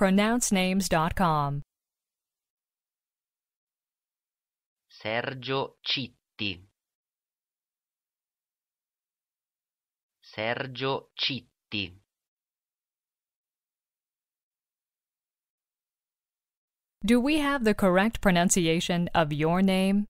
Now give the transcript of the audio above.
pronouncenames.com. Sergio Citti. Sergio Citti. Do we have the correct pronunciation of your name?